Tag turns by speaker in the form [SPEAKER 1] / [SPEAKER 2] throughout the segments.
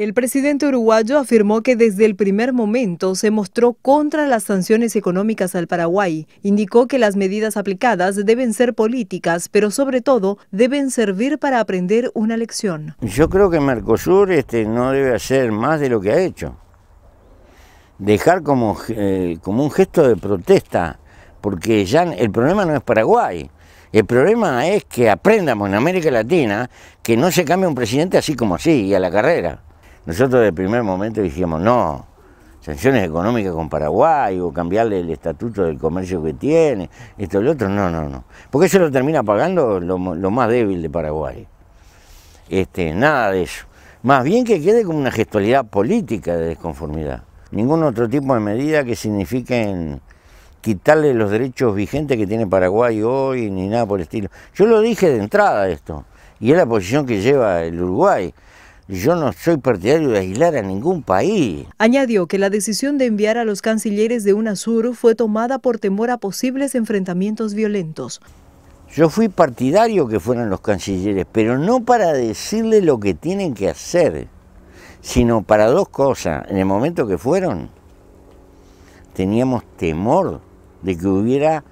[SPEAKER 1] El presidente uruguayo afirmó que desde el primer momento se mostró contra las sanciones económicas al Paraguay. Indicó que las medidas aplicadas deben ser políticas, pero sobre todo deben servir para aprender una lección.
[SPEAKER 2] Yo creo que Mercosur este, no debe hacer más de lo que ha hecho. Dejar como, eh, un gesto de protesta, porque ya el problema no es Paraguay. El problema es que aprendamos en América Latina que no se cambia un presidente así como así y a la carrera. Nosotros de primer momento dijimos, no, sanciones económicas con Paraguay o cambiarle el estatuto del comercio que tiene, esto y lo otro, no, no, no. Porque eso lo termina pagando lo, más débil de Paraguay. Este, nada de eso. Más bien que quede como una gestualidad política de desconformidad. Ningún otro tipo de medida que signifiquen quitarle los derechos vigentes que tiene Paraguay hoy, ni nada por el estilo. Yo lo dije de entrada esto, y es la posición que lleva el Uruguay. Yo no soy partidario de aislar a ningún país.
[SPEAKER 1] Añadió que la decisión de enviar a los cancilleres de UNASUR fue tomada por temor a posibles enfrentamientos violentos.
[SPEAKER 2] Yo fui partidario que fueran los cancilleres, pero no para decirle lo que tienen que hacer, sino para dos cosas. En el momento que fueron, teníamos temor de que hubiera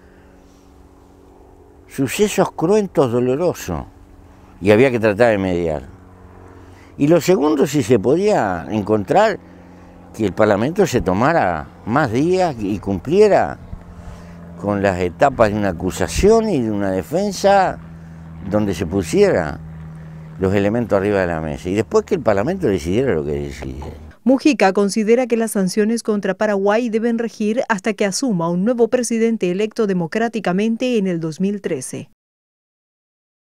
[SPEAKER 2] sucesos cruentos, dolorosos, y había que tratar de mediar. Y lo segundo, si se podía encontrar que el Parlamento se tomara más días y cumpliera con las etapas de una acusación y de una defensa donde se pusiera los elementos arriba de la mesa y después que el Parlamento decidiera lo que decidiera.
[SPEAKER 1] Mujica considera que las sanciones contra Paraguay deben regir hasta que asuma un nuevo presidente electo democráticamente en el 2013.